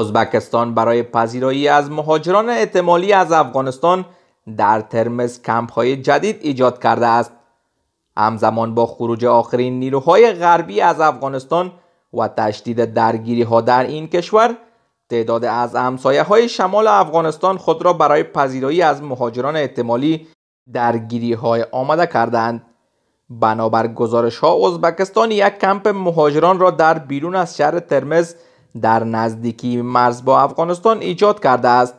ازبکستان برای پذیرایی از مهاجران احتمالی از افغانستان در ترمز های جدید ایجاد کرده است همزمان با خروج آخرین نیروهای غربی از افغانستان و تشدید درگیری ها در این کشور تعداد از امسایه های شمال افغانستان خود را برای پذیرایی از مهاجران احتمالی های آمده کردند بنابر گزارش ها ازبکستان یک کمپ مهاجران را در بیرون از شهر ترمز در نزدیکی مرز با افغانستان ایجاد کرده است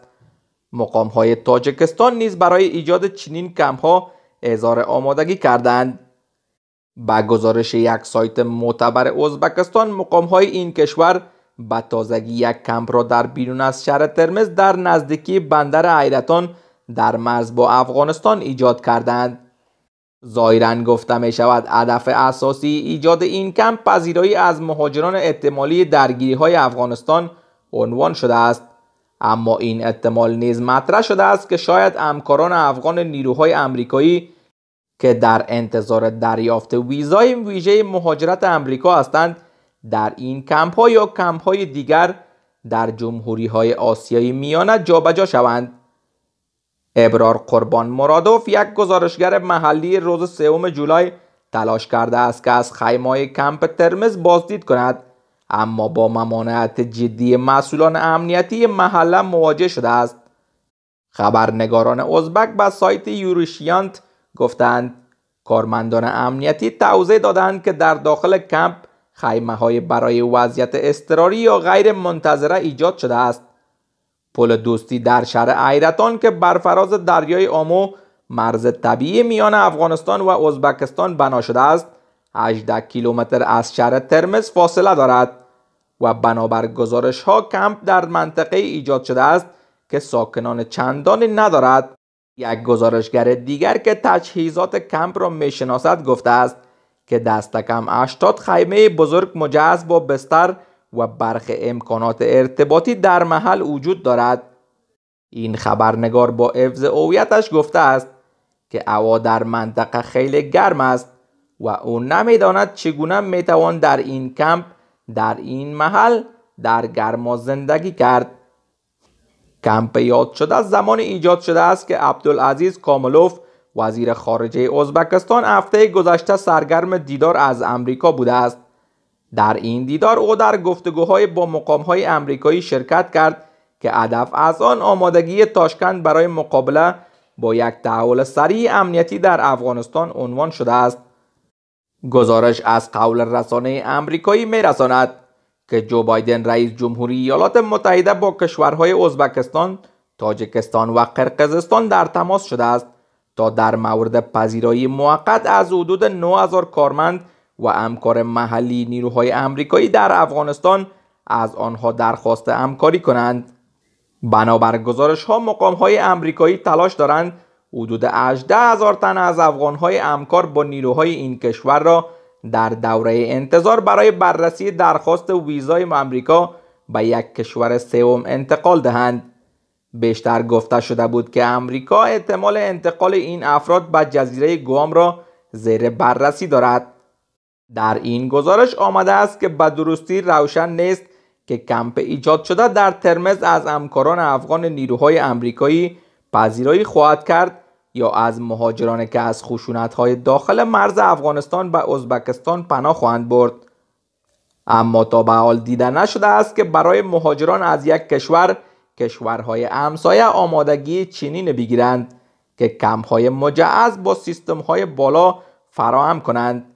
مقام های تاجکستان نیز برای ایجاد چنین کمپ ها اظهار آمادگی کردند با گزارش یک سایت معتبر ازبکستان مقام های این کشور به تازگی یک کمپ را در بیرون از شهر ترمز در نزدیکی بندر ایرتان در مرز با افغانستان ایجاد کردند ظاهرا گفته می شود هدف اساسی ایجاد این کمپ پذیرایی از مهاجران احتمالی درگیری های افغانستان عنوان شده است اما این احتمال نیز مطرح شده است که شاید همکاران افغان نیروهای امریکایی که در انتظار دریافت ویزای ویژه مهاجرت امریکا هستند در این کمپ ها یا کمپ های دیگر در جمهوری های آسیای میانه جابجا شوند ابرار قربان مرادوف یک گزارشگر محلی روز سوم جولای تلاش کرده است که از خیمای کمپ ترمز بازدید کند اما با ممانعت جدی مسئولان امنیتی محله مواجه شده است خبرنگاران ازبک به سایت یوروشیانت گفتند کارمندان امنیتی توضیح دادند که در داخل کمپ خیمه های برای وضعیت اضطراری یا غیر منتظره ایجاد شده است پل دوستی در شهر ایرتان که بر فراز دریای آمو مرز طبیعی میان افغانستان و ازبکستان بنا شده است 18 کیلومتر از شهر ترمز فاصله دارد و بنابر گزارش ها کمپ در منطقه ایجاد شده است که ساکنان چندانی ندارد یک گزارشگر دیگر که تجهیزات کمپ را میشناسد گفته است که دستکم کم 80 خیمه بزرگ مجهز با بستر و برخی امکانات ارتباطی در محل وجود دارد این خبرنگار با حفظ اویتش گفته است که هوا در منطقه خیلی گرم است و او نمیداند چگونه میتوان در این کمپ در این محل در گرما زندگی کرد کمپ یاد شده زمان ایجاد شده است که عبدالعزیز کاملوف وزیر خارجه ازبکستان هفته گذشته سرگرم دیدار از امریکا بوده است در این دیدار او در گفتگوهای با مقامهای امریکایی شرکت کرد که هدف از آن آمادگی تاشکند برای مقابله با یک تحول سریع امنیتی در افغانستان عنوان شده است گزارش از قول رسانه امریکایی میرساند که جو بایدن رئیس جمهوری ایالات متحده با کشورهای ازبکستان، تاجکستان و قرقزستان در تماس شده است تا در مورد پذیرایی موقت از حدود 9000 کارمند و امکار محلی نیروهای امریکایی در افغانستان از آنها درخواست امکاری کنند بنابر گزارش ها مقام های امریکایی تلاش دارند حدود 18 هزار تن از افغان های امکار با نیروهای این کشور را در دوره انتظار برای بررسی درخواست ویزای امریکا به یک کشور سوم انتقال دهند بیشتر گفته شده بود که امریکا احتمال انتقال این افراد به جزیره گوام را زیر بررسی دارد در این گزارش آمده است که به درستی روشن نیست که کمپ ایجاد شده در ترمز از امکاران افغان نیروهای امریکایی پذیرایی خواهد کرد یا از مهاجران که از های داخل مرز افغانستان به ازبکستان پناه خواهند برد اما تا به حال دیده نشده است که برای مهاجران از یک کشور کشورهای همسایه آمادگی چنین بگیرند که های مجهز با های بالا فراهم کنند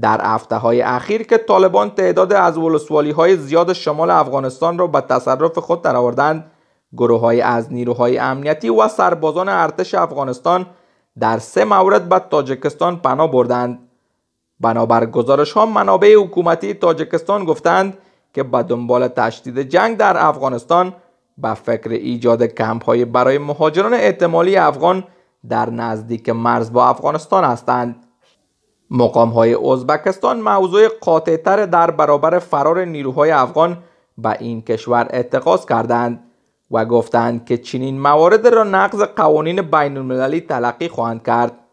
در هفته های اخیر که طالبان تعداد از ولسوالی های زیاد شمال افغانستان را به تصرف خود درآوردند گروه های از نیروهای امنیتی و سربازان ارتش افغانستان در سه مورد به تاجکستان پناه بردند بنابر گزارش ها منابع حکومتی تاجکستان گفتند که به دنبال تشدید جنگ در افغانستان به فکر ایجاد کمپ های برای مهاجران احتمالی افغان در نزدیک مرز با افغانستان هستند مقام های ازبکستان موضوع قاطعتر در برابر فرار نیروهای افغان به این کشور اتخاذ کردند و گفتند که چنین موارد را نقض قوانین بین المللی تلقی خواهند کرد